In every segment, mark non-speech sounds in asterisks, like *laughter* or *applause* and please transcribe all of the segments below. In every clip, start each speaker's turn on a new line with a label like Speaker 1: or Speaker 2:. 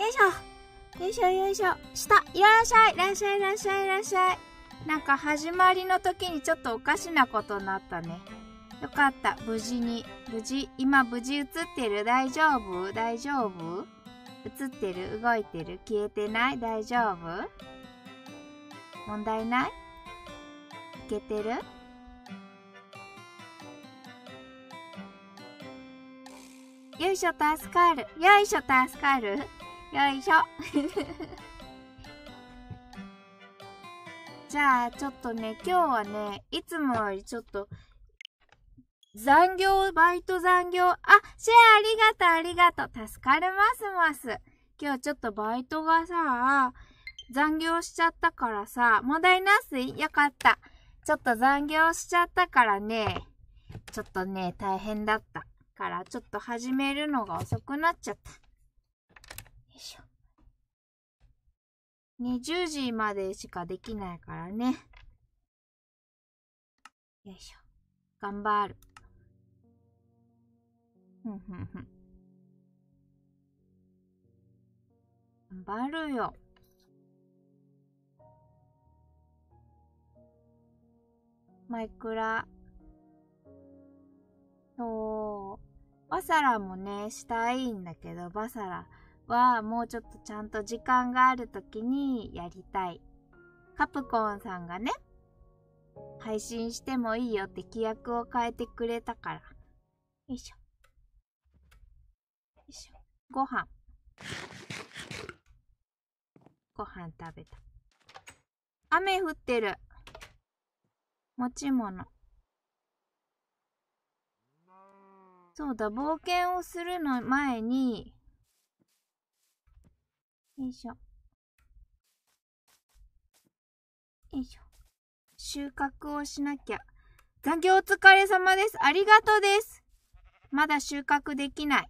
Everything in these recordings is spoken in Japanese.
Speaker 1: よいしょ。よいしょよいしょ。下、いらっしゃい、いらっしゃい、いらっしゃい、いらっしゃい。なんか始まりの時にちょっとおかしなことになったね。よかった。無事に。無事。今無事映ってる大丈夫大丈夫映ってる動いてる消えてない大丈夫問題ないいけてるよいしょ助かるよいしょ助かるよいしょ *laughs* じゃあ、ちょっとね、今日はね、いつもよりちょっと、残業、バイト残業、あ、シェアありがとう、ありがとう、助かりますます。今日ちょっとバイトがさ、残業しちゃったからさ、問題なすいよかった。ちょっと残業しちゃったからね、ちょっとね、大変だった。から、ちょっと始めるのが遅くなっちゃった。しょ。0時までしかできないからね。よいしょ。頑張る。ふんふんふん。頑張るよ。マイクラ。そう。バサラもね、したいんだけど、バサラ。はもうちょっとちゃんと時間がある時にやりたい。カプコンさんがね、配信してもいいよって規約を変えてくれたから。よいしょ。よいしょ。ご飯。ご飯食べた。雨降ってる。持ち物。そうだ、冒険をするの前に、よいしょ。よいしょ。収穫をしなきゃ。残業お疲れ様です。ありがとうです。まだ収穫できない。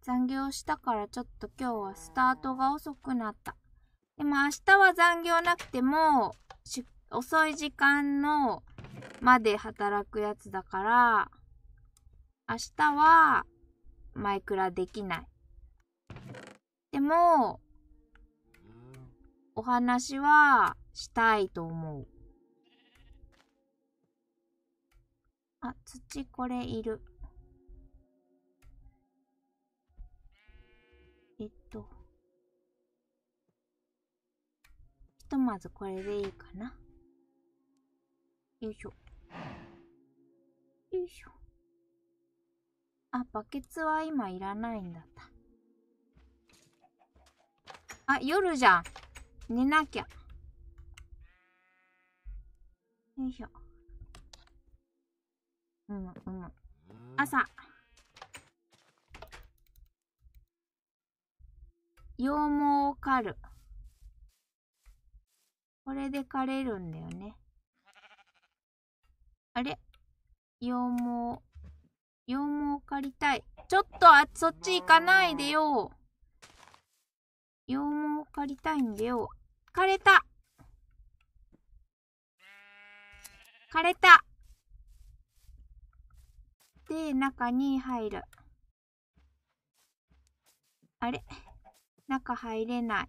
Speaker 1: 残業したからちょっと今日はスタートが遅くなった。でも明日は残業なくても、遅い時間のまで働くやつだから、明日はマイクラできない。でも、お話はしたいと思う。あ、土これいる。えっと。ひとまずこれでいいかな。よいしょ。よいしょ。あ、バケツは今いらないんだった。あ、夜じゃん。寝なきゃ。よいしょ。
Speaker 2: うん、うん。朝。
Speaker 1: 羊毛を刈る。これで刈れるんだよね。あれ羊毛。羊毛借りたい。ちょっと、あ、そっち行かないでよ。羊毛借りたいんでよ。枯れた。枯れた。で、中に入る。あれ中入れない。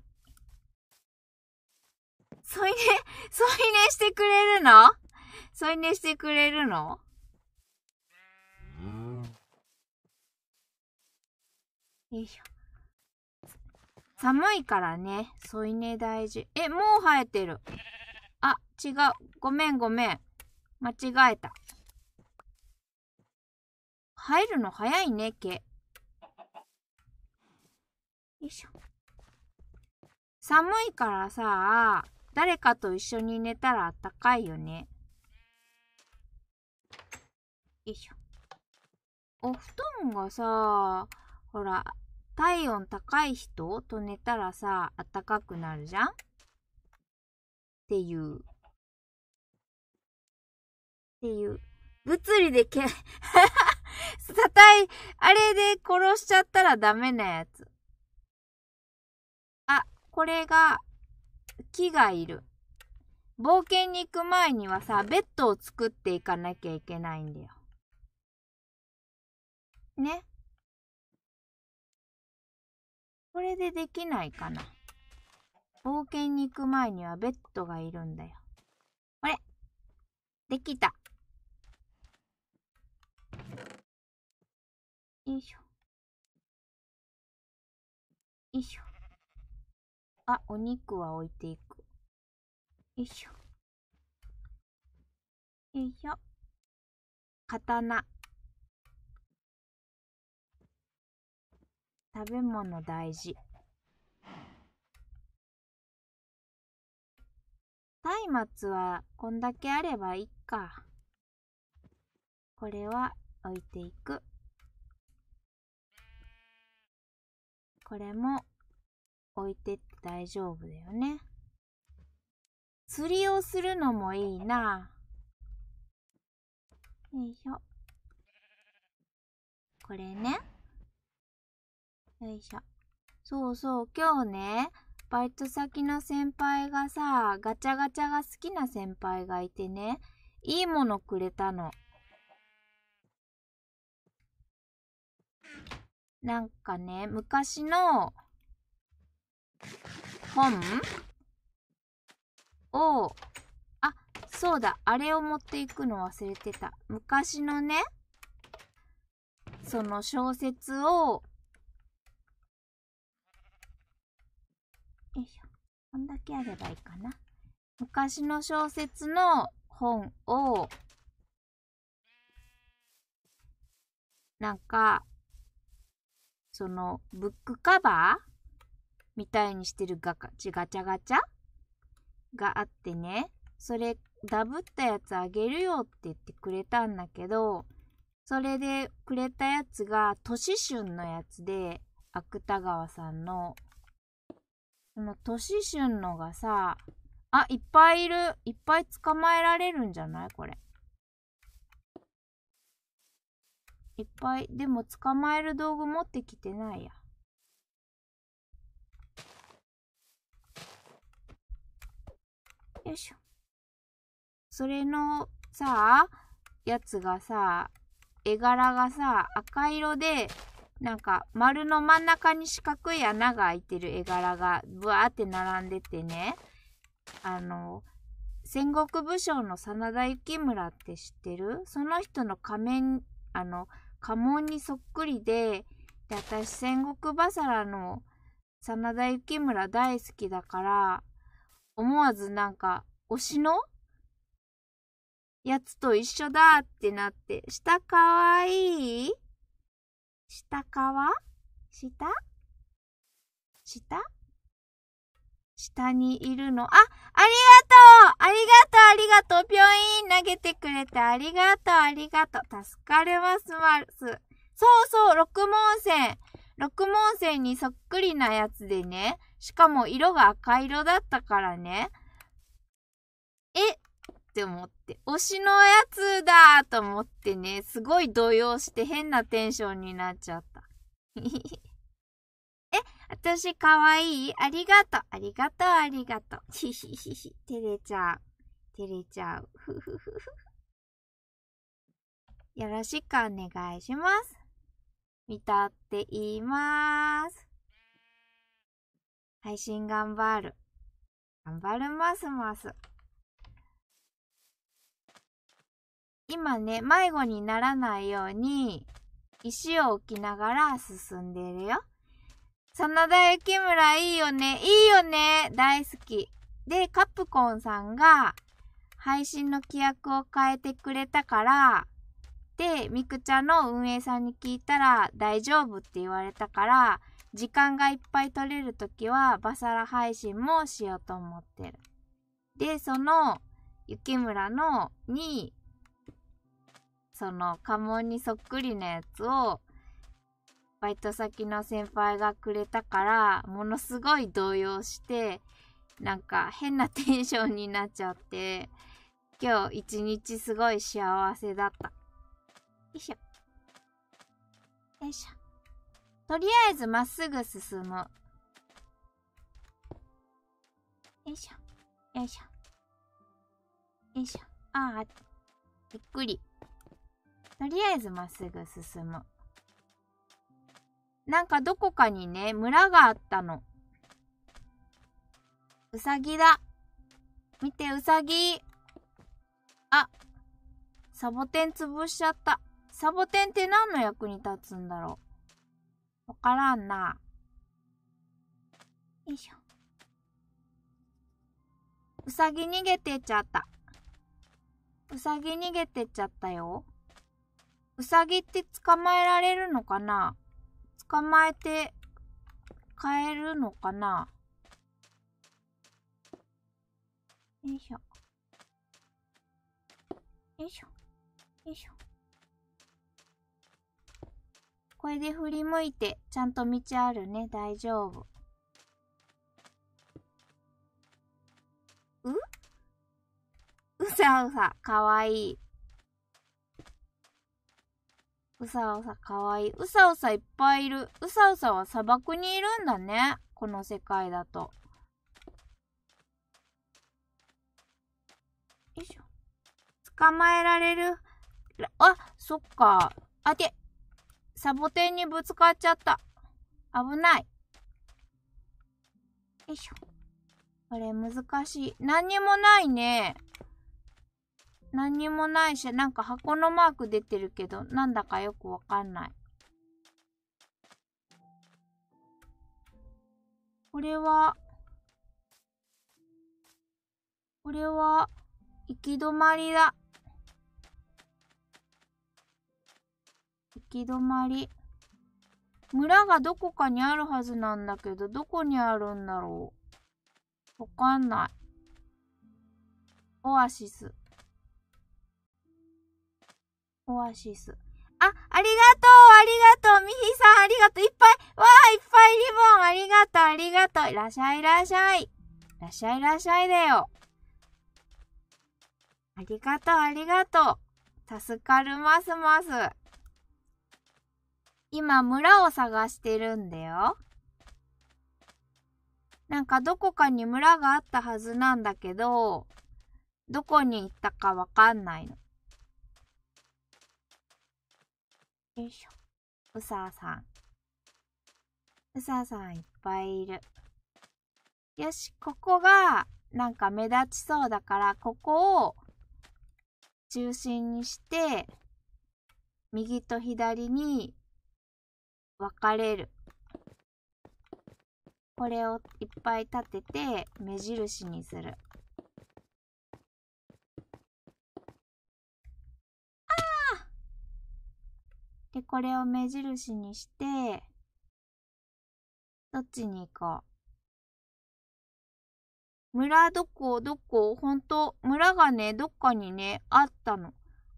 Speaker 1: 添い寝、*laughs* 添い寝してくれるの添い寝してくれるのよいしょ。寒いからね、添い寝大事。え、もう生えてる。あ、違う。ごめんごめん。間違えた。生えるの早いね、毛。よいしょ。寒いからさ、誰かと一緒に寝たら暖かいよね。よいしょ。お布団がさ、ほら、体温高い人と寝たらさ、暖かくなるじゃんっていう。っていう。物理でけ、*laughs* さたい、あれで殺しちゃったらダメなやつ。あ、これが、木がいる。冒険に行く前にはさ、ベッドを作っていかなきゃいけないんだよ。ね。これでできないかな。冒険に行く前にはベッドがいるんだよ。こ
Speaker 2: れできたよいしょ。よいしょ。あ、お肉は置いていく。よいしょ。
Speaker 1: よいしょ。刀。食べ物大事松明はこんだけあればいいかこれは置いていくこれも置いてって大丈夫だよね釣りをするのもいいなよいしょこれねよいしょ。そうそう、今日ね、バイト先の先輩がさ、ガチャガチャが好きな先輩がいてね、いいものくれたの。なんかね、昔の本を、あ、そうだ、あれを持っていくの忘れてた。昔のね、その小説をよいしょ。こんだけあればいいかな。昔の小説の本を、なんか、その、ブックカバーみたいにしてるガチガチャガチャがあってね、それ、ダブったやつあげるよって言ってくれたんだけど、それでくれたやつが、都市春のやつで、芥川さんのその年春のがさ、あ、いっぱいいる。いっぱい捕まえられるんじゃないこれ。いっぱい。でも捕まえる道具持ってきてないや。よいしょ。それのさ、やつがさ、絵柄がさ、赤色で、なんか丸の真ん中に四角い穴が開いてる絵柄がぶわーって並んでてね、あの、戦国武将の真田幸村って知ってるその人の仮面、あの、家紋にそっくりで、で、私戦国バサラの真田幸村大好きだから、思わずなんか、推しのやつと一緒だってなって、下かわいい下かわ下下下にいるの。あ、ありがとうありがとうありがとうぴょん投げてくれてありがとうありがとう助かれますますそうそう、六門線。六門線にそっくりなやつでね。しかも色が赤色だったからね。え、って思って、推しのやつだと思ってね、すごい動揺して変なテンションになっちゃった。*laughs* え、私かわいいありがとう、ありがとう、ありがとう。ひひひひ、照れちゃう。照れちゃう。ふふふふ。よろしくお願いします。見たって言いまーす。配信頑張る。頑張りますます。今ね、迷子にならないように、石を置きながら進んでるよ。真田幸村いいよね。いいよね。大好き。で、カプコンさんが配信の規約を変えてくれたから、で、ミクちゃんの運営さんに聞いたら大丈夫って言われたから、時間がいっぱい取れる時はバサラ配信もしようと思ってる。で、その、幸村のにその家紋にそっくりなやつを、バイト先の先輩がくれたから、ものすごい動揺して、なんか変なテンションになっちゃって、今日一日すごい幸せだった。よいしょ。よいしょ。とりあえずまっすぐ進む。よいしょ。よいしょ。よいしょ。ああ、びっくり。とりあえずまっすぐ進む。なんかどこかにね、村があったの。うさぎだ。見て、うさぎ。あ、サボテン潰しちゃった。サボテンって何の役に立つんだろう。わからんな。よいしょ。うさぎ逃げてっちゃった。うさぎ逃げてっちゃったよ。うさぎって捕まえられるのかな捕まえて買えるのかな
Speaker 2: よいしょ。よいしょ。よいしょ。
Speaker 1: これで振り向いて、ちゃんと道あるね。大丈夫。ううさうさ、かわいい。うさうさかわいい。うさうさいっぱいいる。うさうさは砂漠にいるんだね。この世界だと。よいしょ。捕まえられる。あ、そっか。あて。サボテンにぶつかっちゃった。危ない。よいしょ。これ難しい。何にもないね。何にもないし、なんか箱のマーク出てるけど、なんだかよくわかんない。これは、これは、行き止まりだ。行き止まり。村がどこかにあるはずなんだけど、どこにあるんだろう。わかんない。オアシス。オアシス。あ、ありがとうありがとうミヒさんありがとういっぱいわあいっぱいリボンありがとうありがとういらっしゃいいらっしゃいいらっしゃいいらっしゃいだよありがとうありがとう助かるますます今村を探してるんだよなんかどこかに村があったはずなんだけど、どこに行ったかわかんないの。よいしょ。うささん。うささんいっぱいいる。よし、ここが、なんか目立ちそうだから、ここを中心にして、右と左に分かれる。これをいっぱい立てて目印にする。で、これを目印にして、どっちに行こう。村どこどこほんと、村がね、どっかにね、あったの。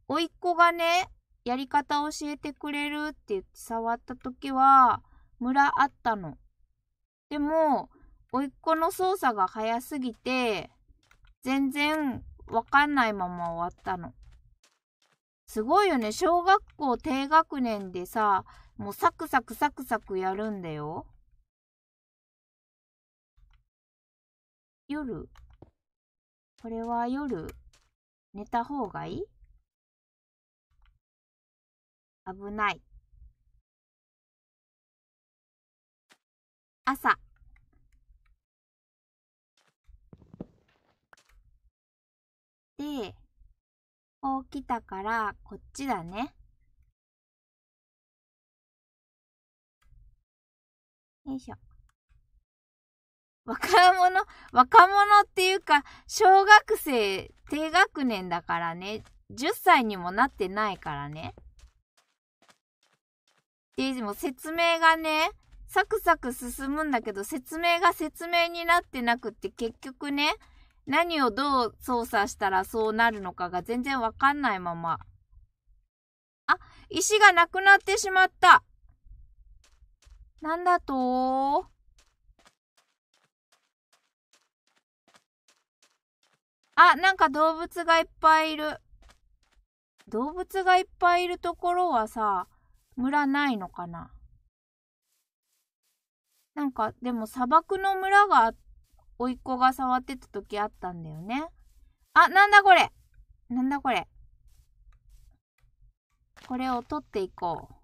Speaker 1: おいっ子がね、やり方教えてくれるって言って触った時は、村あったの。でも、おいっ子の操作が早すぎて、全然わかんないまま終わったの。すごいよね。小学校低学年でさ、もうサクサクサクサクやるんだよ。夜。これは夜、寝た方がい
Speaker 2: い危ない。朝。来たからこっちだね。よいしょ。若者、
Speaker 1: 若者っていうか、小学生、低学年だからね。10歳にもなってないからね。で、でも説明がね、サクサク進むんだけど、説明が説明になってなくって、結局ね、何をどう操作したらそうなるのかが全然わかんないまま。あ、石がなくなってしまった。なんだとあ、なんか動物がいっぱいいる。動物がいっぱいいるところはさ、村ないのかななんか、でも砂漠の村があって、甥っ子が触ってた時あったんだよね。あ、なんだこれなんだこれこれを取っていこう。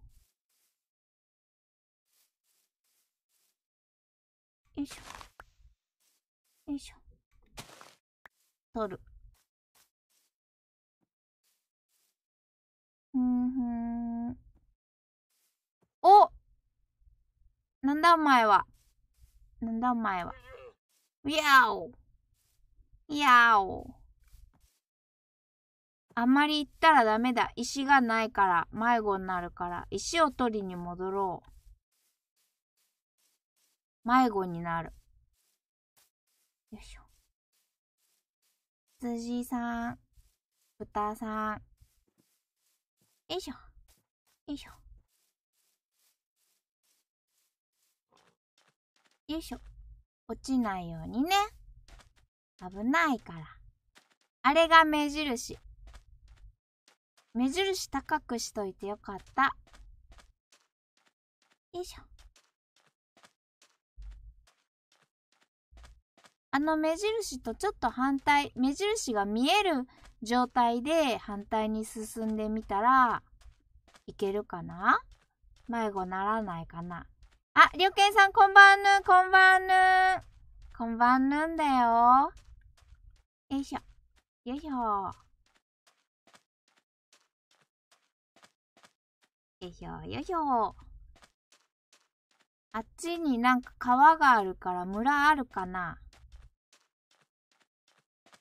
Speaker 2: よいしょ。よいしょ。取る。うんふん。お
Speaker 1: なんだお前は。なんだお前は。やお。やお。あまり行ったらダメだ。石がないから、迷子になるから、石を取りに戻ろう。迷子になる。よいしょ。辻さん、豚さん。よいしょ。よいしょ。よいしょ。落ちないようにね。危ないから。あれが目印。目印高くしといてよかった。よいしょ。あの目印とちょっと反対、目印が見える状態で反対に進んでみたらいけるかな迷子ならないかなあ、りょうけんさん、こんばんぬ、こんばんぬ。こんばんぬんだよ。よいしょ。よいしょ。
Speaker 2: よいしょ、よい
Speaker 1: しょ。あっちになんか川があるから村あるかな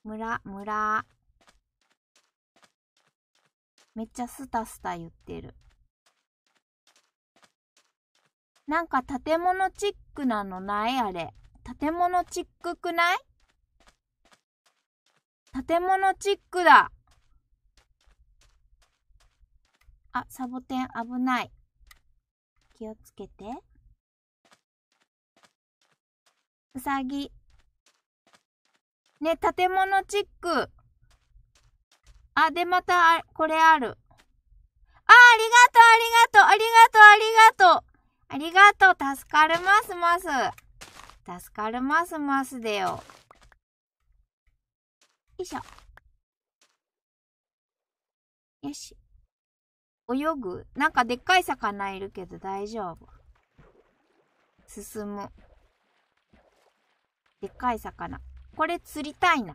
Speaker 1: 村、村。めっちゃスタスタ言ってる。なんか建物チックなのないあれ。建物チックくない建物チックだ。あ、サボテン危ない。気をつけて。うさぎ。ね、建物チック。あ、で、また、あ、これある。あ、ありがとう、ありがとう、ありがとう、ありがとう。ありがとう、助かるますます。助かるますますでよ。よいしょ。よし。泳ぐなんかでっかい魚いるけど大丈夫。進む。でっかい魚。これ釣りたいな。よ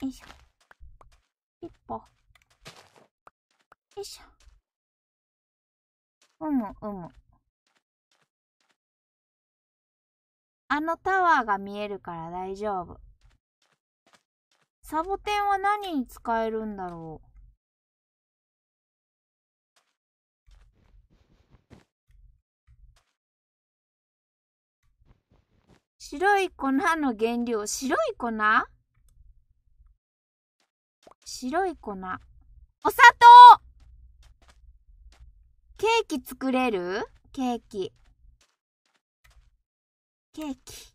Speaker 2: いしょ。ピッポ。よいしょ。うむうむ。
Speaker 1: あのタワーが見えるから大丈夫。サボテンは何に使えるんだろう白い粉の原料、白い粉白い粉。お砂糖ケーキ作れるケーキ。ケーキ。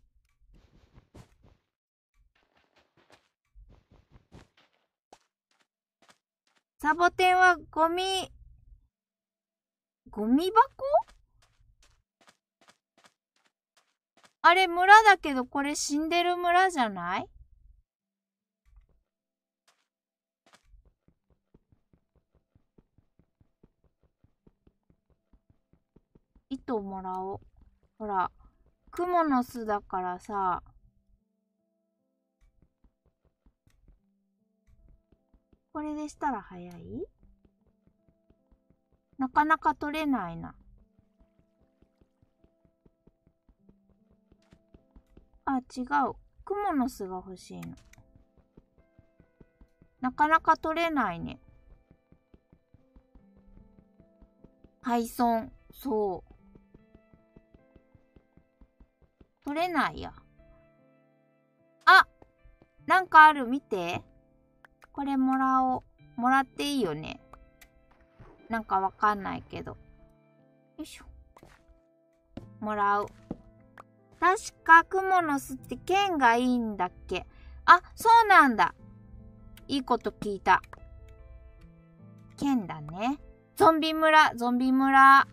Speaker 1: サボテンはゴミ、ゴミ箱あれ村だけどこれ死んでる村じゃない糸もらおう。ほら、蜘蛛の巣だからさ、これでしたら早いなかなか取れないな。あ、違う。蜘蛛の巣が欲しいの。なかなか取れないね。海藻。そう。取れないや。あなんかある、見て。これもらおう。もらっていいよね。なんかわかんないけど。よいしょ。もらう。確か、クモの巣って剣がいいんだっけあ、そうなんだ。いいこと聞いた。剣だね。ゾンビ村、ゾンビ村。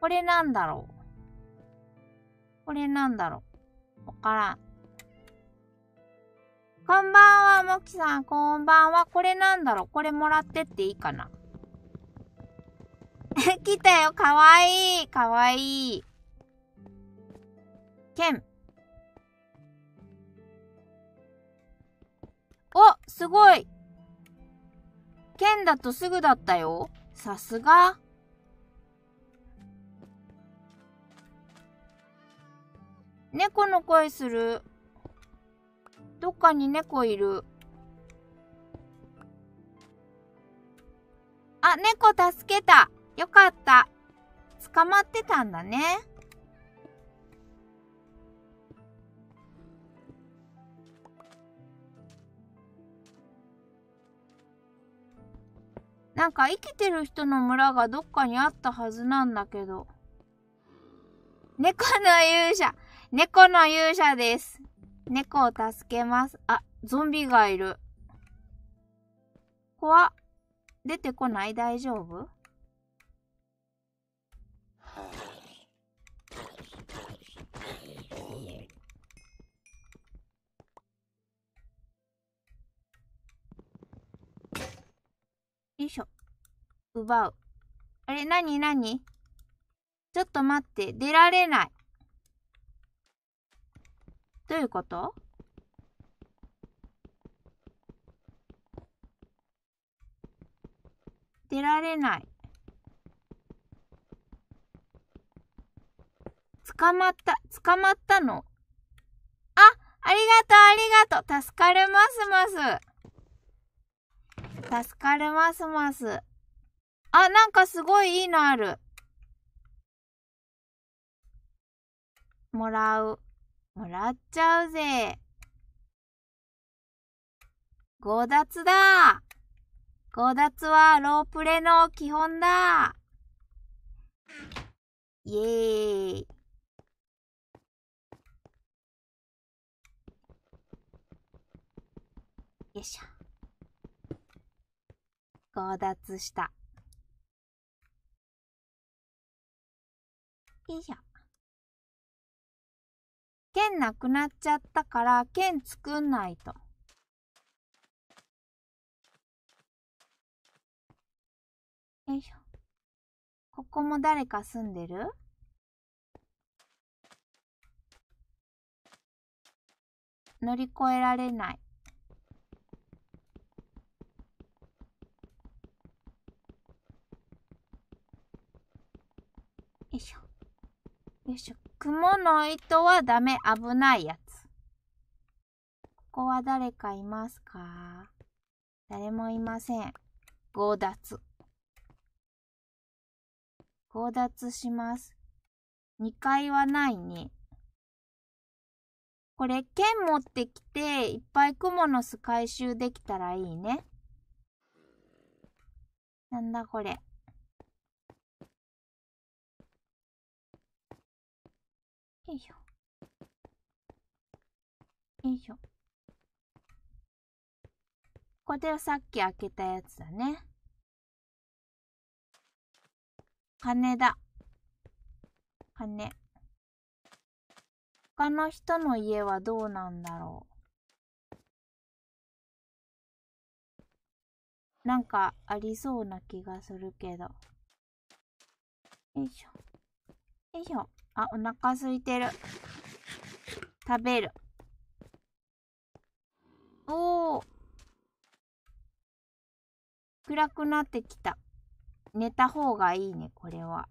Speaker 1: これなんだろう。これなんだろうわからん。こんばんは、もきさん。こんばんは。これなんだろうこれもらってっていいかな *laughs* 来たよ。かわいい。かわいい。剣。お、すごい。剣だとすぐだったよ。さすが。猫の声する。どっかに猫いる。あ、猫助けた。よかった。捕まってたんだね。なんか生きてる人の村がどっかにあったはずなんだけど。猫の勇者猫の勇者です。猫を助けます。あ、ゾンビがいる。怖っ。出てこない大丈夫よいしょ。奪う。あれ、なになにちょっと待って、出られない。どういうこと出られない。捕まった、捕まったの。あ、ありがとう、ありがとう。助かるますます。助かるますます。あ、なんかすごいいいのある。もらう。もらっちゃうぜ。強奪だ強奪はロープレの基本だイエーイよいしょ。強奪した。よいしょ。剣なくなっちゃったから剣作んないと。よいしょ。ここも誰か住んでる乗り越えられない。
Speaker 2: よいしょ。よいしょ。蜘
Speaker 1: 蛛の糸はダメ。危ないやつ。ここは誰かいますか誰もいません。強奪。強奪します。2階はないね。これ、剣持ってきて、いっぱい蜘蛛の巣回収できたらいいね。なんだこれ。
Speaker 2: いしょ。よいしょ。
Speaker 1: これさっき開けたやつだね。金だ。金。他の人の家はどうなんだろう。なんかありそうな気がするけど。よいしょ。よいしょ。あ、お腹空いてる。食べる。おお。暗くなってきた。寝た方がいいね、これは。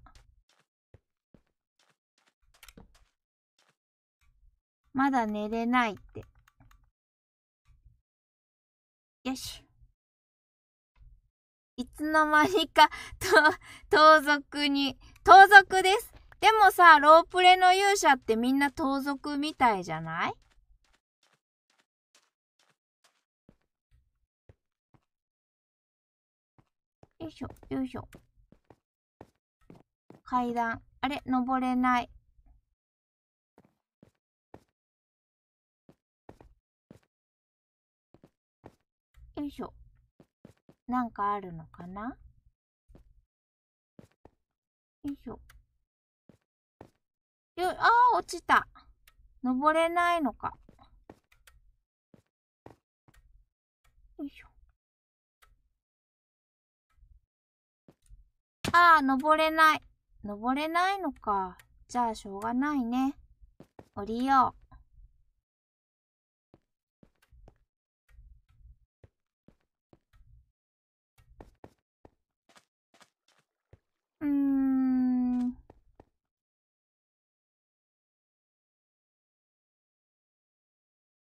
Speaker 1: まだ寝れないって。よし。いつの間にか、と、*laughs* 盗賊に、盗賊です。でもさ、ロープレの勇者ってみんな盗賊みたいじゃないよいしょ、よいしょ。階段。あれ、登れない。
Speaker 2: よいしょ。なんかあるのかな
Speaker 1: よいしょ。よ、ああ、落ちた。登れないのか。よいしょ。ああ、登れない。登れないのか。じゃあ、しょうがないね。降りよう。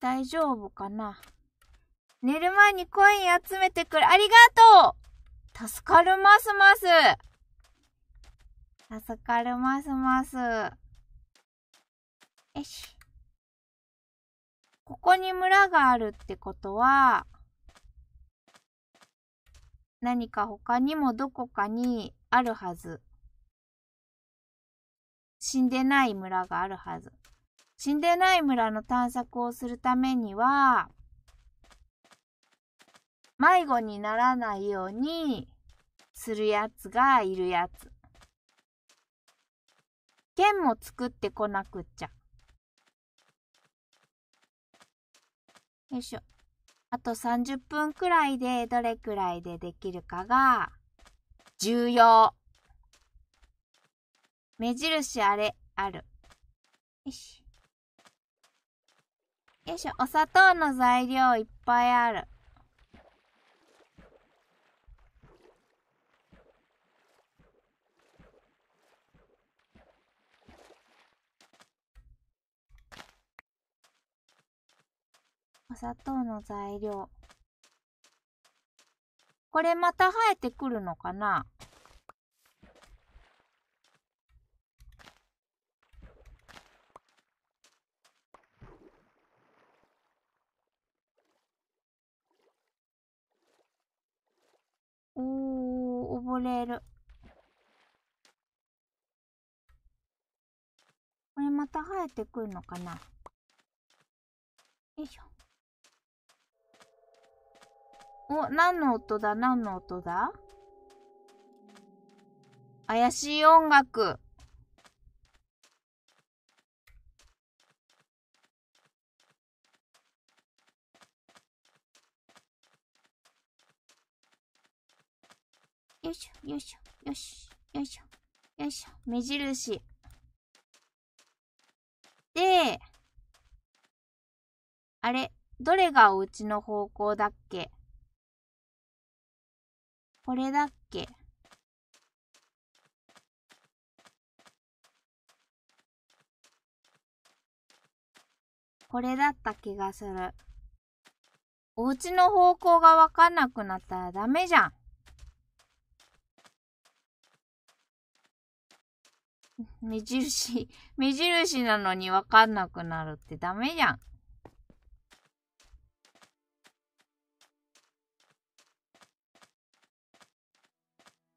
Speaker 2: 大丈夫かな
Speaker 1: 寝る前にコイン集めてくれ、ありがとう助かるますます助かるますますよし。ここに村があるってことは、何か他にもどこかにあるはず。死んでない村があるはず。死んでない村の探索をするためには、迷子にならないようにするやつがいるやつ。剣も作ってこなくっちゃ。よいしょ。あと30分くらいでどれくらいでできるかが重要。目印あれある。よし。よいしょ、お砂糖の材料いっぱいある。お砂糖の材料。これまた生えてくるのかなおお溺れる。これまた生えてくるのかなよいしょ。お、何の音だ何の音だ怪しい音楽。よいしょ、よいしょ、よし、よいしょ、よいしょ、目印。で、あれ、どれがお家の方向だっけこれだっけこれだった気がする。お家の方向がわかんなくなったらダメじゃん。*laughs* 目印、目印なのにわかんなくなるってダメじゃん。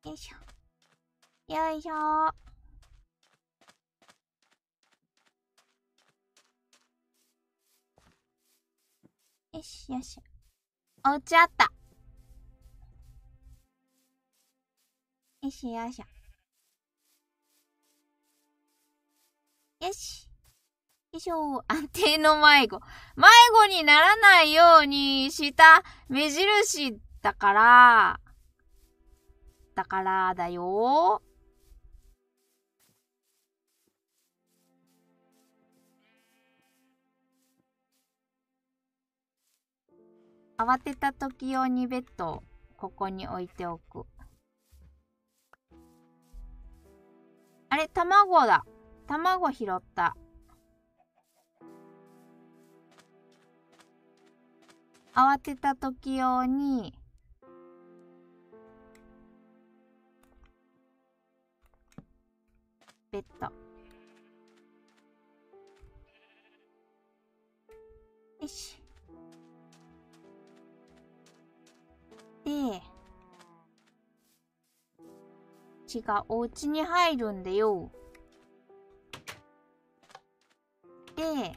Speaker 1: よいしょ。よいしょ。よしよし。おちあった。よしよしょ。よし。よいしょ。安定の迷子。迷子にならないようにした目印だから、だからだよ。慌てた時用にベッドをここに置いておく。あれ、卵だ。卵拾った。慌てた時用に、
Speaker 2: ベッド。よし。で、違
Speaker 1: う、お家に入るんだよ。て、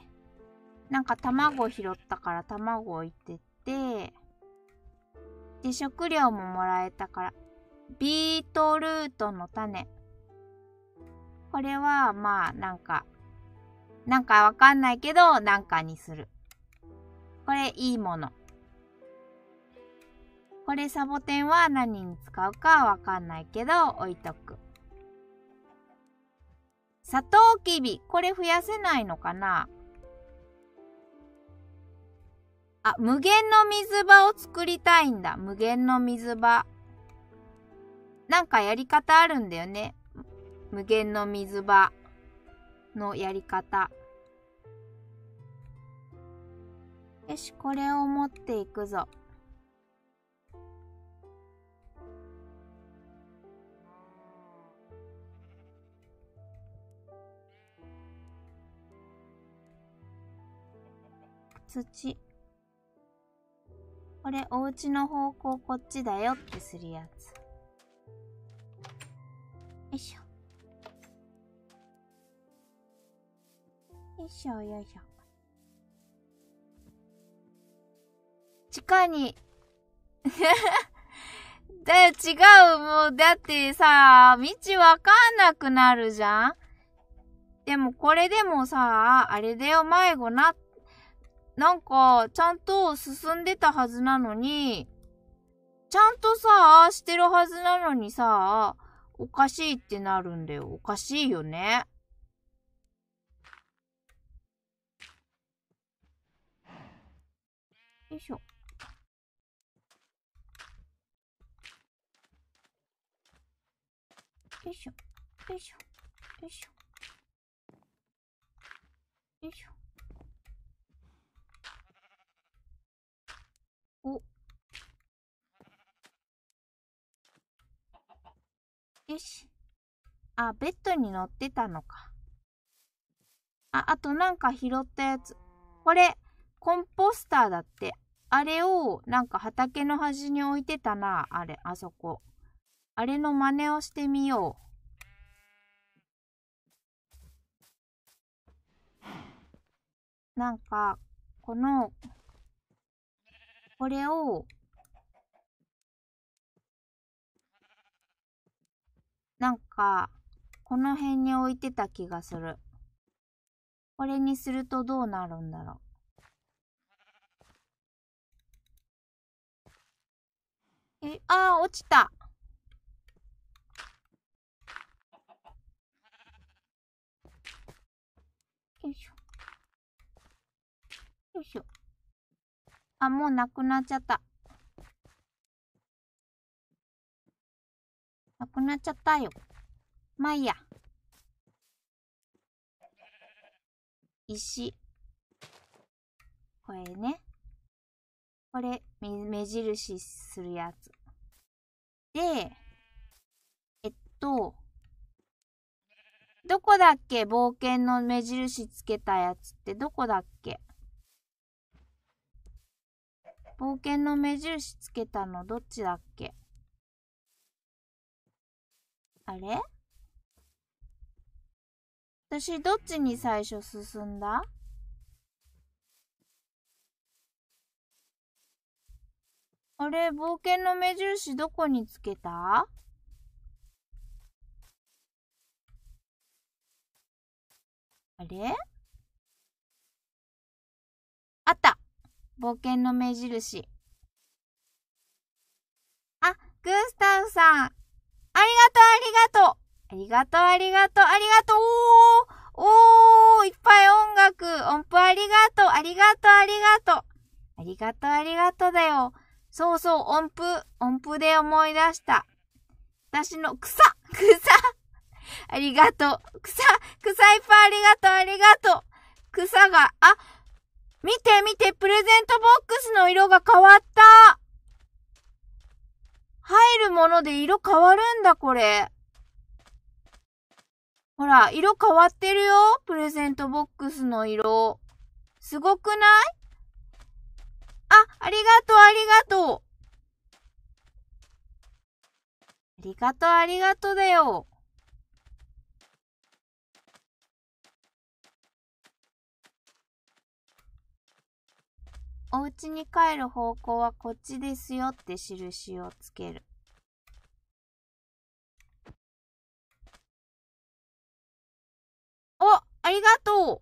Speaker 1: なんか卵拾ったから卵置いてって、で、食料ももらえたから、ビートルートの種。これは、まあ、なんか、なんかわかんないけど、なんかにする。これ、いいもの。これ、サボテンは何に使うかわかんないけど、置いとく。サトウキビ。これ増やせないのかなあ、無限の水場を作りたいんだ。無限の水場。なんかやり方あるんだよね。無限の水場のやり方。よし、これを持っていくぞ。土。これ、お家の方向こっちだよってするやつ。よいしょ。よいしょ、よいしょ。地下に *laughs* だよ、違う。もう、だってさ、道わかんなくなるじゃんでもこれでもさ、あれだよ、迷子なって。なんか、ちゃんと進んでたはずなのに、ちゃんとさ、してるはずなのにさ、おかしいってなるんだよ。おかしいよね。
Speaker 2: よいしょ。よいしょ。よいしょ。よいしょ。よいしょ。よ
Speaker 1: し。あ、ベッドに乗ってたのか。あ、あとなんか拾ったやつ。これ、コンポスターだって。あれを、なんか畑の端に置いてたな、あれ、あそこ。あれの真似をしてみよう。なんか、この、これを、なんか、この辺に置いてた気がする。これにするとどうなるんだろう。え、あー、落ちた。よいしょ。よいしょ。あ、もうなくなっちゃった。なくなっちゃったよ。まあいいや。石。これね。これ、目印するやつ。で、えっと、どこだっけ冒険の目印つけたやつってどこだっけ冒険の目印つけたのどっちだっけあれ私どっちに最初進んだあれ、冒険の目印どこにつけたあれあった冒険の目印。あ、グースタウさんありがとう、ありがとう。ありがとう、ありがとう、ありがとう。おー、おー、いっぱい音楽、音符ありがとう、ありがとう、ありがとう。ありがとう、ありがとうだよ。そうそう、音符、音符で思い出した。私の草、草。ありがとう。草、草いっぱいありがとう、ありがとう。草が、あ、見て見て、プレゼントボックスの色が変わった。入るもので色変わるんだ、これ。ほら、色変わってるよ。プレゼントボックスの色。すごくないあ、ありがとう、ありがとう。ありがとう、ありがとうだよ。お家に帰る方向はこっちですよって印をつける。
Speaker 2: おありがとう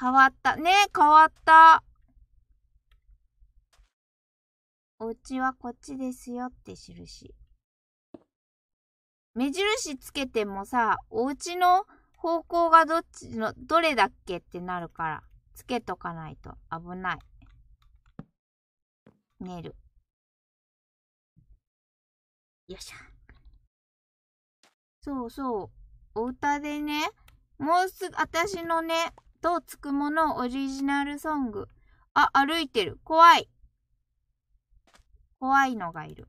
Speaker 1: 変わったね変わったお家はこっちですよって印。目印つけてもさ、お家の方向がどっちの、どれだっけってなるから、つけとかないと危ない。寝る。よっしゃ。そうそう。お歌でね、もうすぐ、私のね、とつくものオリジナルソング。あ、歩いてる。怖い。怖いのがいる。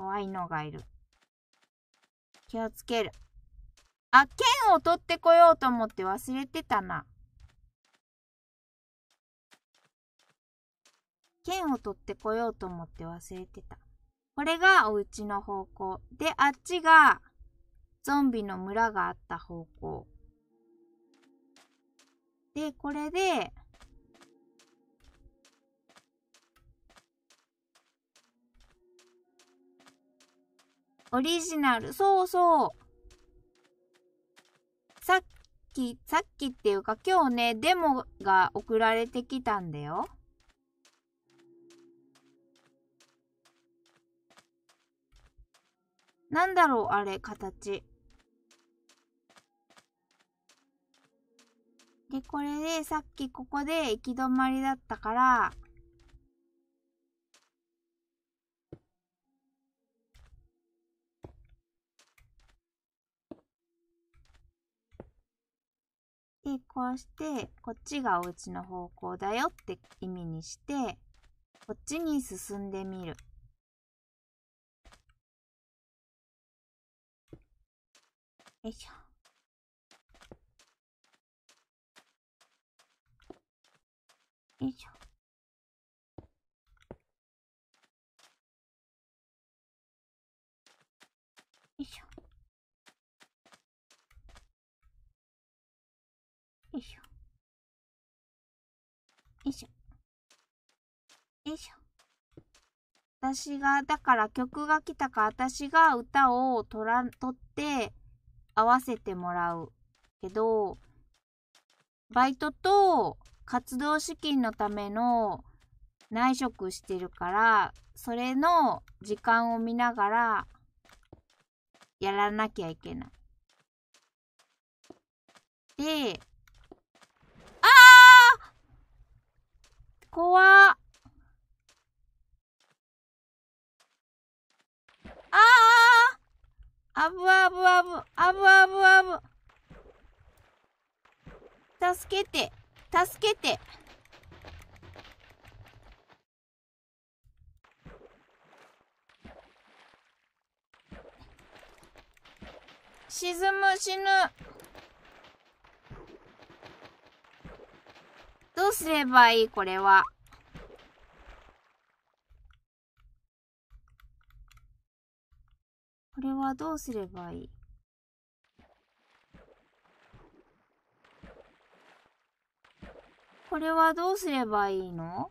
Speaker 1: 怖いのがいる。気をつける。あ、剣を取ってこようと思って忘れてたな。剣を取ってこようと思って忘れてた。これがお家の方向。で、あっちがゾンビの村があった方向。で、これで、オリジナル。そうそう。さっき、さっきっていうか今日ね、デモが送られてきたんだよ。なんだろう、あれ、形。で、これで、さっきここで行き止まりだったから、婚してこっちがお家の方向だよって意味にして
Speaker 2: こっちに進んでみる。よいしょ。よいしょ。
Speaker 1: よいしょ。私が、だから曲が来たか、私が歌を取ら、取って合わせてもらうけど、バイトと活動資金のための内職してるから、それの時間を見ながらやらなきゃいけない。で、ああ怖っあああぶあぶあぶ、あぶあぶあぶ。助けて、助けて。沈む、死ぬ。どうすればいいこれは。どうすればいいこれはどうすればいいの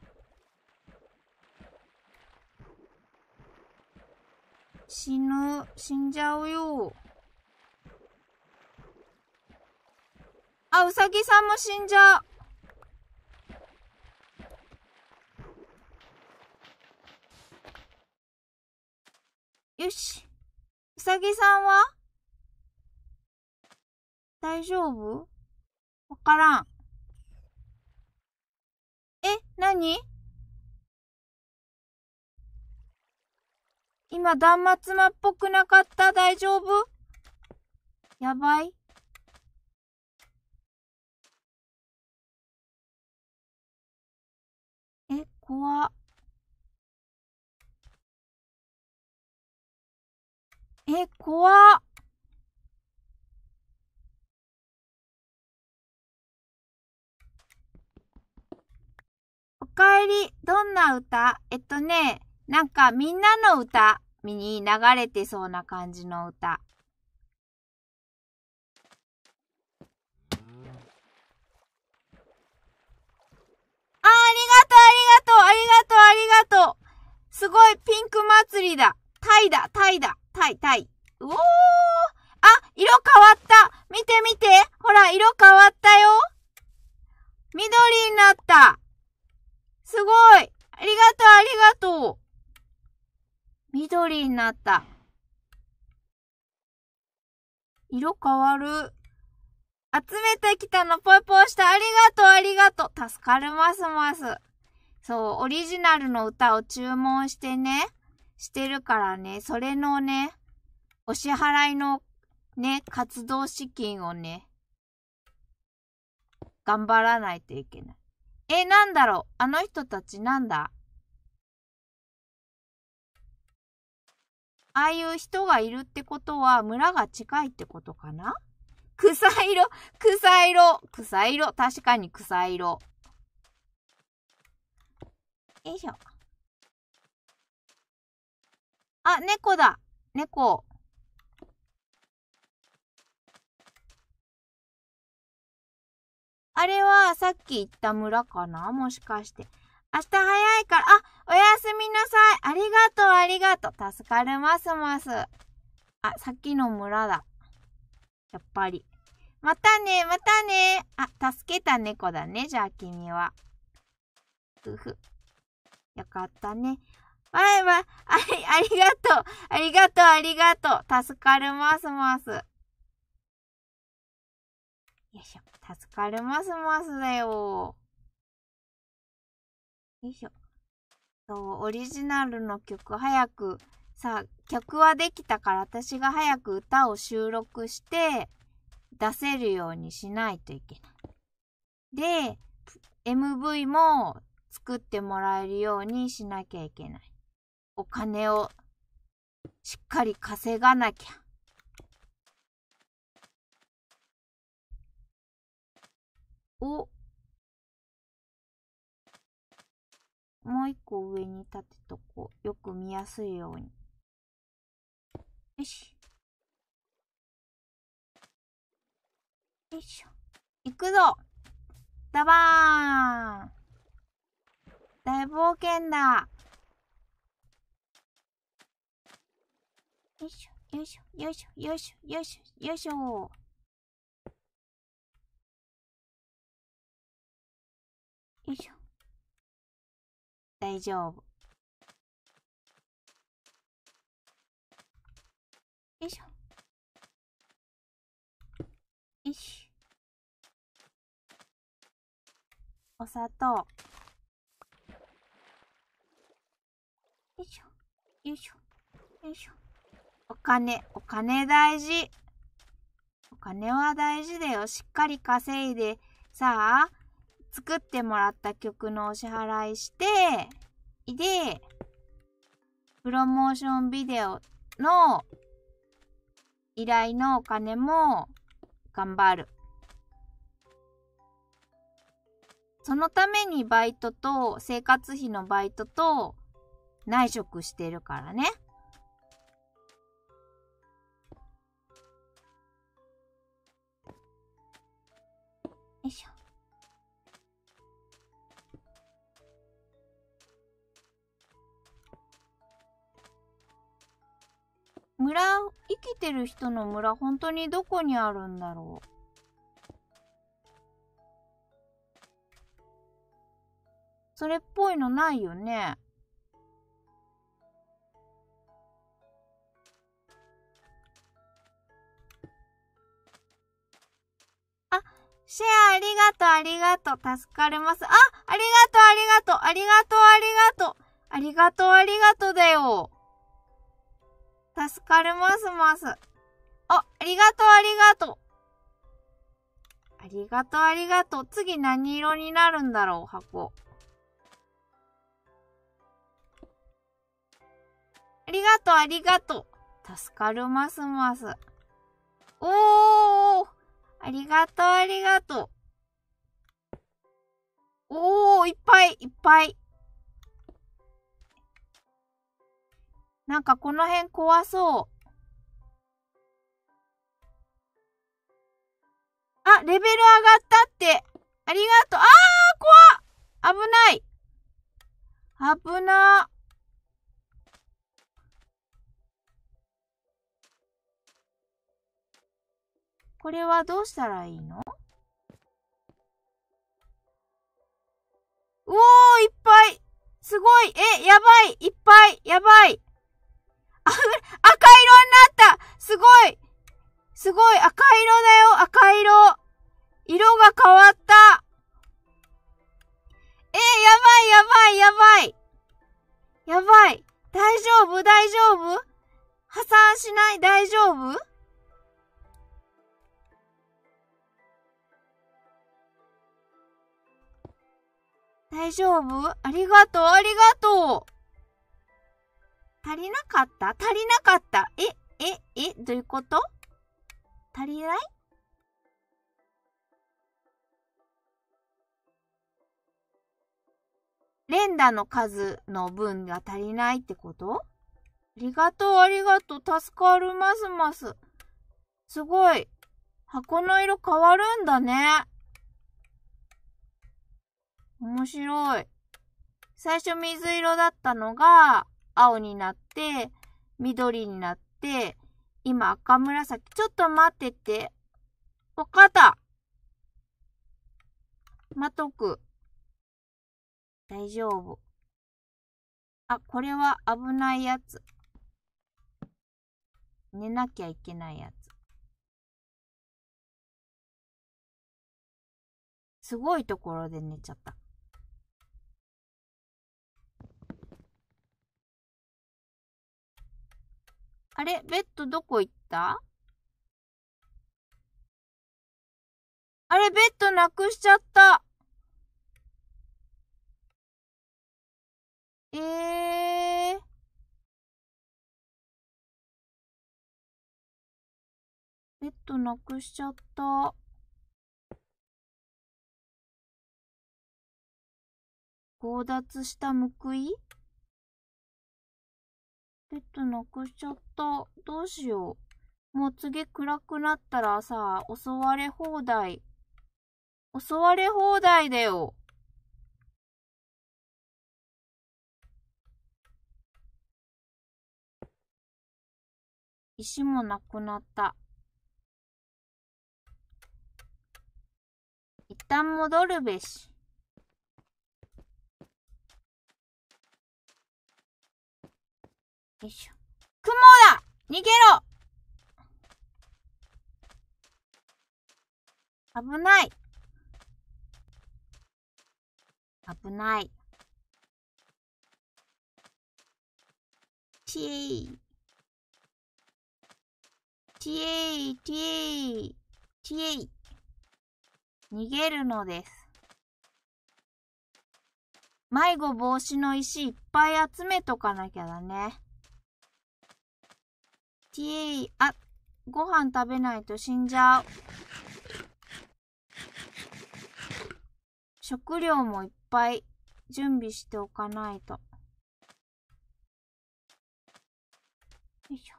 Speaker 1: ぬ、死んじゃうよ。あ、うさぎさんも死んじゃう。よし。うさぎさんは大丈夫わからん。え、なに今、断末魔っぽくなかった大丈夫やばい
Speaker 2: え、怖っ。
Speaker 1: え、怖っ。おかえり、どんな歌えっとね、なんかみんなの歌に流れてそうな感じの歌。あ、あ
Speaker 2: りがとう、ありがとう、ありが
Speaker 1: とう、ありがとう。すごい、ピンク祭りだ。タイだ、タイだ。タイ、タイ。うおーあ、色変わった見て見てほら、色変わったよ緑になったすごいありがとう、ありがとう緑になった。色変わる。集めてきたのぽいぽいした。ありがとう、ありがとう。助かるますます。そう、オリジナルの歌を注文してね。してるからね、それのね、お支払いのね、活動資金をね、頑張らないといけない。え、なんだろうあの人たちなんだああいう人がいるってことは村が近いってことかな草色草色草色確かに草色。よいしょ。あ、猫だ。猫。あれはさっき言った村かなもしかして。明日早いから、あ、おやすみなさい。ありがとう、ありがとう。助かるますます。あ、さっきの村だ。やっぱり。またね、またね。あ、助けた猫だね。じゃあ君は。ふふ。よかったね。あいま、あり、ありがとう。ありがとう、ありがとう。助かるますます。よ
Speaker 2: いしょ。助
Speaker 1: かるますますだよ。よいしょ。う、オリジナルの曲、早く、さ、曲はできたから私が早く歌を収録して、出せるようにしないといけない。で、MV も作ってもらえるようにしなきゃいけない。お金をしっかり稼がな
Speaker 2: きゃ。おもう一
Speaker 1: 個上に立てとこう。よく見やすいように。よし。よいしょ。行くぞダバーン大冒険だよいしょ、よい
Speaker 2: しょ、よいしょ、よいしょ、よいしょ、よいしょ。よいしょ。大丈夫。よいしょ。よし。お砂糖。よいしょ。よいしょ。よいしょ。
Speaker 1: お金、お金大事。お金は大事だよ。しっかり稼いで、さあ、作ってもらった曲のお支払いして、で、プロモーションビデオの依頼のお金も頑張る。そのためにバイトと生活費のバイトと内職してるからね。いしょ村生きてる人の村本当にどこにあるんだろうそれっぽいのないよね。シェアありがとう、ありがとう。助かります。あありがとう、ありがとう、ありがとう、ありがとう。ありがとう、ありがとうだよ。助かります、ます。あ、ありがとう、ありがとう。ありがとう、ありがとう。次何色になるんだろう、箱。ありがとう、ありがとう。助かるますます。おーありがとう、ありがとう。おー、いっぱい、いっぱい。なんかこの辺怖そう。あ、レベル上がったって。ありがとう。あー、怖っ危ない。危なー。これはどうしたらいいのうおー、いっぱいすごいえ、やばいいっぱいやばいあ、赤色になったすごいすごい赤色だよ赤色色が変わったえ、やばいやばいやばいやばい大丈夫大丈夫破産しない大丈夫大丈夫ありがとう、ありがとう。足りなかった足りなかった。え、え、え、どういうこと足りない連打の数の分が足りないってことありがとう、ありがとう。助かるますます。すごい。箱の色変わるんだね。面白い。最初水色だったのが青になって、緑になって、今赤紫。ちょっと待ってて。わかった。待っとく。大丈夫。あ、これは危ないやつ。寝な
Speaker 2: きゃいけないやつ。すごいところで寝ちゃった。
Speaker 1: あれベッドどこ行ったあれベッドな
Speaker 2: くしちゃった。ええー。ベッドなくしちゃった。強奪した報いペットなくしちゃった。どうしよ
Speaker 1: う。もう次暗くなったらさ、襲われ放題。
Speaker 2: 襲われ放題だよ。石もなくなった。
Speaker 1: 一旦戻るべし。
Speaker 2: よいしょ。雲だ逃げろ危ない危ない。ちえい。
Speaker 1: ちえ a.。ちえち逃げるのです。迷子防止の石いっぱい集めとかなきゃだね。ティエイ、あ、ご飯食べないと死んじゃう。食料もいっぱい準備しておかないと。よ
Speaker 2: いしょ。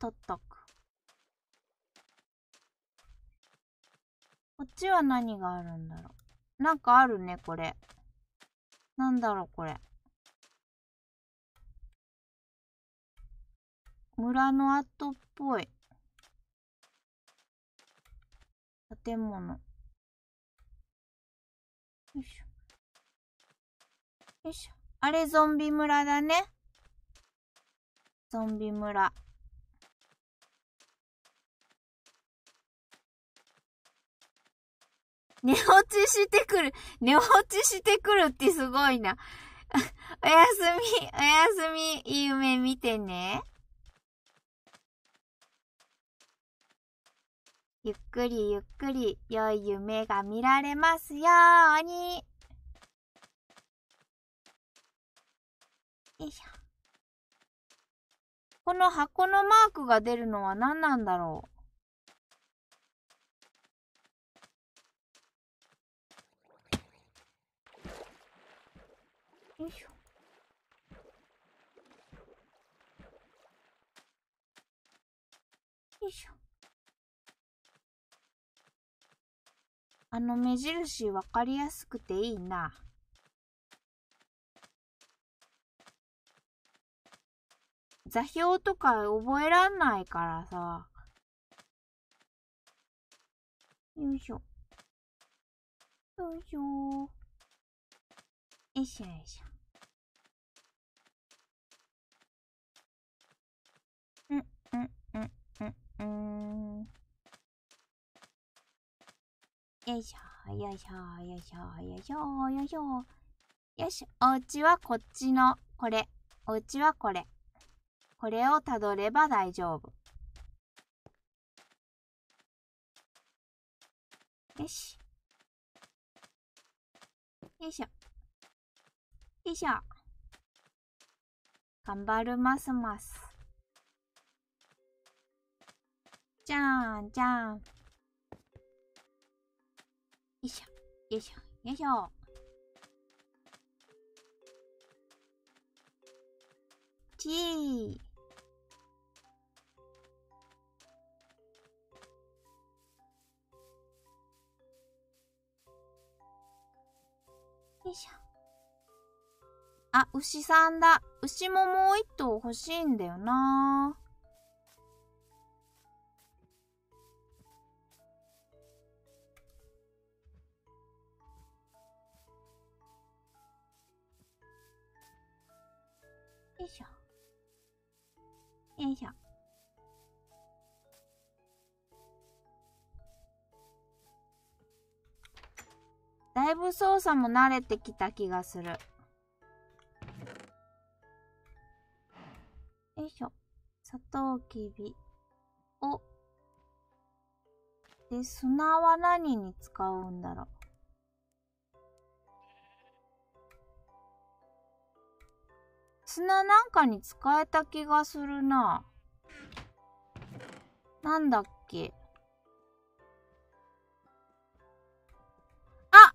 Speaker 2: 取っとく。
Speaker 1: こっちは何があるんだろう。なんかあるね、これ。なんだろう、これ。村の跡っぽい。建物。よいしょ。よいしょ。あれ、ゾンビ村だね。ゾンビ村。寝落ちしてくる。寝落ちしてくるってすごいな。*laughs* おやすみ、おやすみ、いい夢見てね。ゆっくりゆっくり良い夢が見られますように。よいしょ。この箱のマークが出るのは何なんだろ
Speaker 2: うよいしょ。よいしょ。
Speaker 1: あの目印わかりやすくていいな。座標とか覚えらんないからさ。
Speaker 2: よいしょ。よいしょ。よいしょよいしょ。うん、うん、うん、うん、うん。よいしょ、よいしょ、よいしょ、よ
Speaker 1: いしょ、よいしょ。よし、お家はこっちの、これ。お家はこれ。これをたどれば大丈夫。
Speaker 2: よし。よ
Speaker 1: いしょ。よいしょ。頑張るますます。じゃんじゃん。よいしょ、よいしょ、よいしょ。チー。よいしょ。あ、牛さんだ。牛ももう一頭欲しいんだよなよいしょ。よいしょ。だいぶ操作も慣れてきた気がする。よいしょ。サトウキビを。で、砂は何に使うんだろう。砂なんかに使えた気がするな。なんだっけ。あ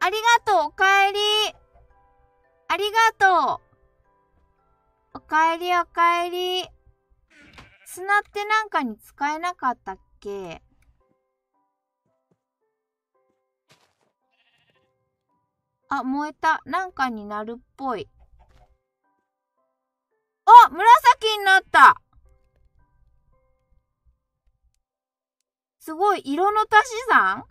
Speaker 1: ありがとう、おかえり。ありがとう。おかえり、おかえり。砂ってなんかに使えなかったっけあ、燃えた。なんかになるっぽい。あ、紫になったすごい、色の足し算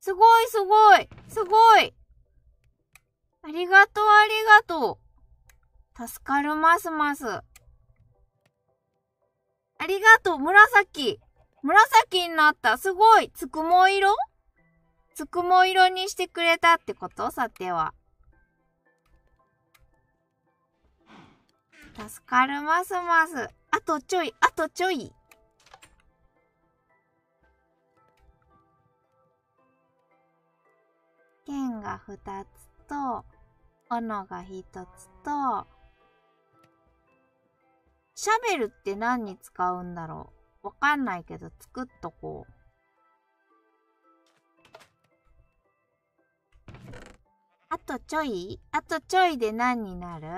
Speaker 1: すごい、すごい、すごい。ありがとう、ありがとう。助かる、ますます。ありがとう、紫。紫になった。すごい。つくも色つくも色にしてくれたってことさては。助かるますます。あとちょい、あとちょい。剣が二つと、斧が一つと、シャベルって何に使うんだろうわかんないけど作っとこう。あとちょいあとちょいで何になる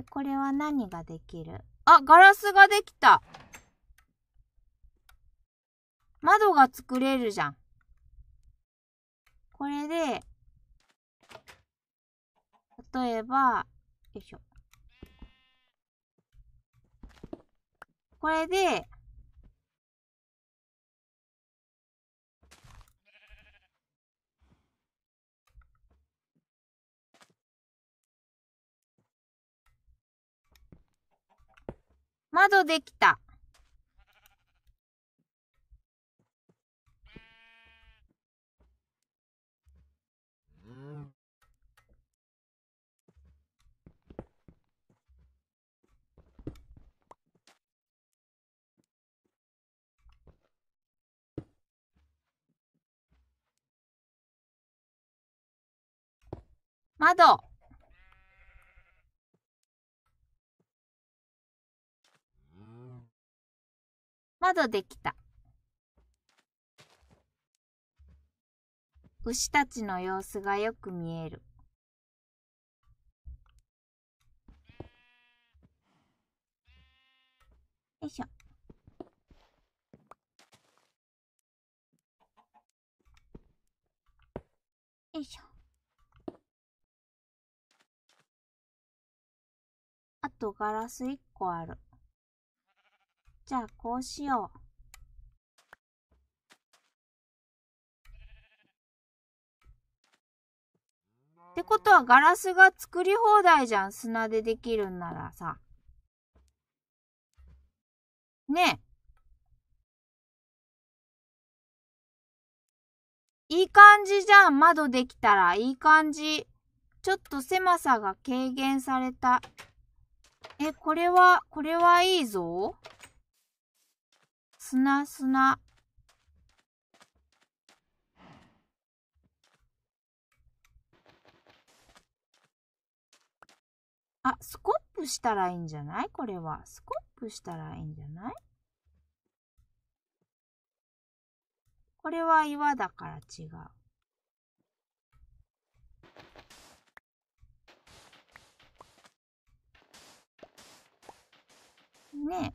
Speaker 1: で、これは何ができるあ、ガラスができた窓が作れるじゃん。これで、例えば、よいしょ。
Speaker 2: これで、
Speaker 1: 窓できた。
Speaker 2: 窓。窓できた。
Speaker 1: 牛たちの様子がよく見える。
Speaker 2: よいしょ。よいしょ。
Speaker 1: あとガラス一個ある。じゃあ、こうしよう。ってことはガラスが作り放題じゃん。砂でできるんならさ。
Speaker 2: ねえ。いい感じじゃん。窓できた
Speaker 1: ら。いい感じ。ちょっと狭さが軽減された。え、これは、これはいいぞ。すなすな。あ、スコップしたらいいんじゃないこれは。スコップしたらいいんじゃないこれは岩だから違う。ね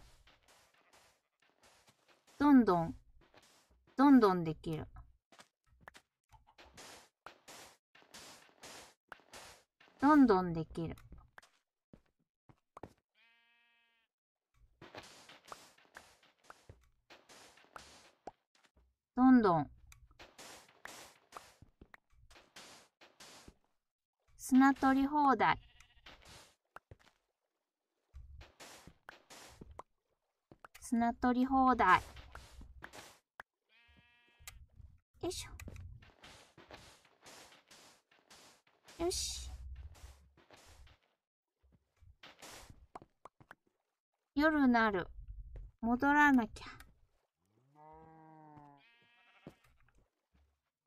Speaker 1: んどん、どんどんできる。どんどんできる。どんどん。砂取り放題。砂取り放題。よし夜なる戻らなきゃ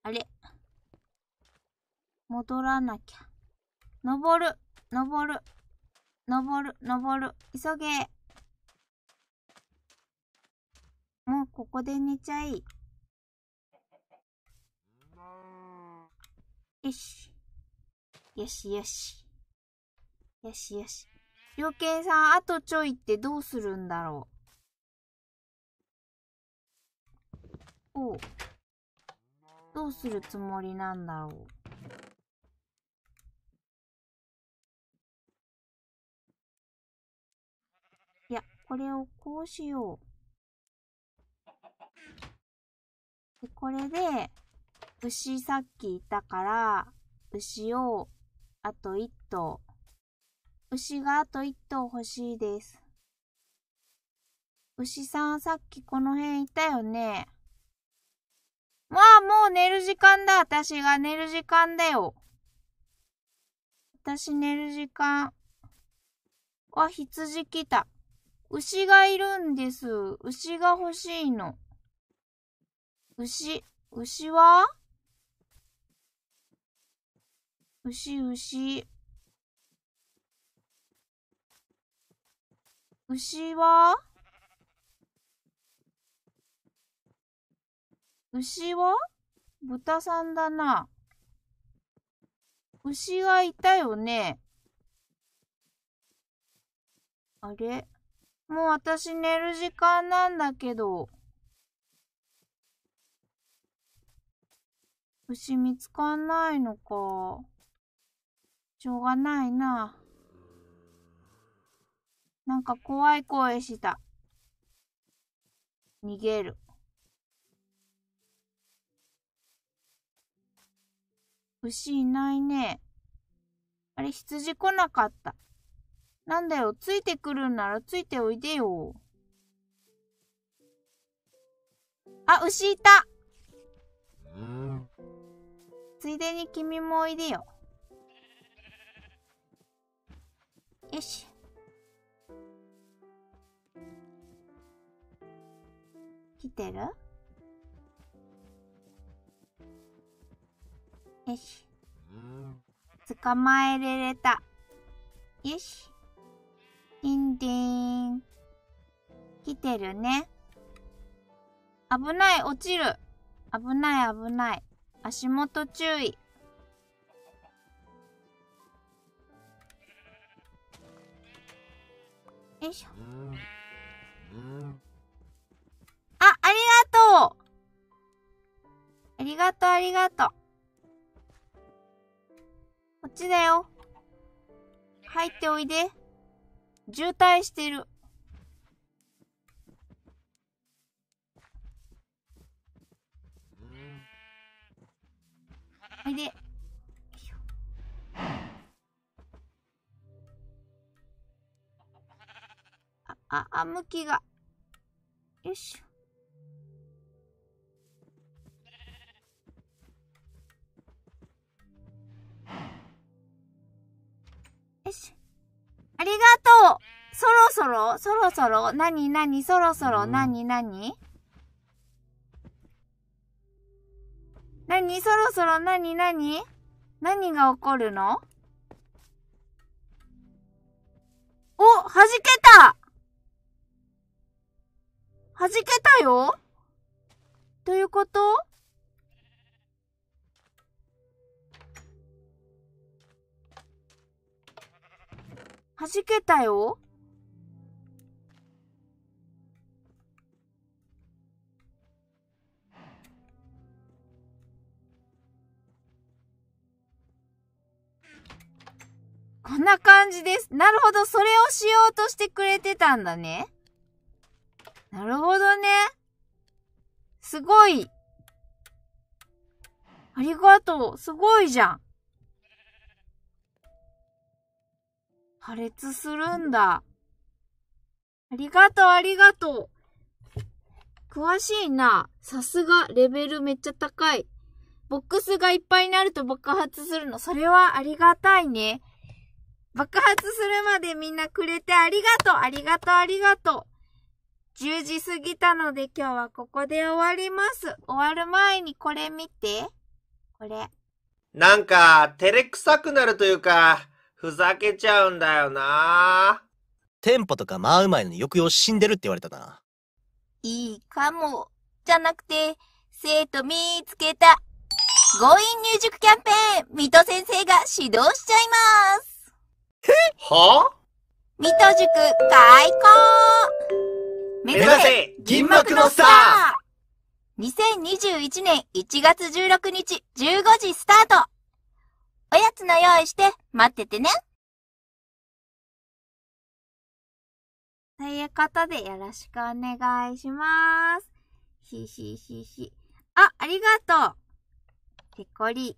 Speaker 1: あれ戻らなきゃ登る登る登る登る急げもうここで寝ちゃいよしよしよし。よしよし。猟犬さん、あとちょいってどうするんだろう。おう。どうするつもりなんだろう。いや、これをこうしよう。で、これで、牛さっきいたから、牛をあと1頭。牛があと1頭欲しいです。牛さんさっきこの辺いたよね。まあもう寝る時間だ。私が寝る時間だよ。私寝る時間。は羊来た。牛がいるんです。牛が欲しいの。牛、牛は牛牛。牛は牛は豚さんだな。牛がいたよね。あれもう私寝る時間なんだけど。牛見つかんないのか。しょうがないな。なんか怖い声した。逃げる。牛いないね。あれ、羊来なかった。なんだよ、ついてくるんならついておいでよ。あ、牛いた、ついでに君もおいでよ。よし。来てるよし。捕まえられた。よし。ディンディン。来てるね。危ない、落ちる。危ない、危ない。足元注意。
Speaker 2: よいしょ。あ、あり
Speaker 1: がとうありがとう、ありがとう。こっちだよ。入っておいで。渋滞してる。あ、あ、向きが。よいしょ。よし。ありがとうそろそろそろそろなになにそろそろなになになにそろそろなになに何が起こるのお、弾けた弾けたよということはじけたよこんな感じです。なるほど、それをしようとしてくれてたんだね。なるほどね。すごい。ありがとう。すごいじゃん。破裂するんだ。ありがとう、ありがとう。詳しいな。さすが、レベルめっちゃ高い。ボックスがいっぱいになると爆発するの。それはありがたいね。爆発するまでみんなくれてありがとう、ありがとう、ありがとう。10時過ぎたので今日はここで終わります。終わる前にこれ見て。これ。なんか、照れくさくなるというか、ふざけちゃうんだよなテンポとかまうまいのに抑揚死んでるって言われたな。いいかも。じゃなくて、生徒見つけた。強引入塾キャンペーン、水戸先生が指導しちゃいます。はあ、水戸塾開講目指せ銀幕のスター !2021 年1月16日15時スタートおやつの用意して待っててねということでよろしくお願いします。
Speaker 2: ひひひひ。
Speaker 1: あ、ありがとう。てこり。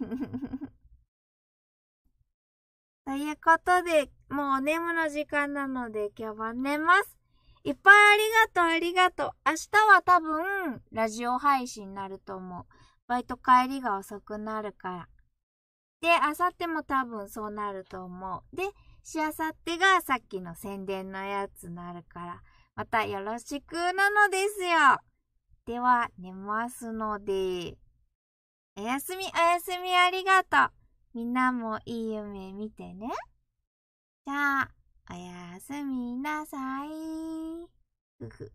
Speaker 1: *laughs* ということで、もうお眠の時間なので今日は寝ます。いっぱいありがとう、ありがとう。明日は多分、ラジオ配信になると思う。バイト帰りが遅くなるから。で、あさっても多分そうなると思う。で、しあさってがさっきの宣伝のやつになるから、またよろしくなのですよ。では、寝ますので。おやすみ、おやすみ、ありがとう。みんなもいい夢見てね。じゃあ。おやすみなさい。
Speaker 2: ふふ。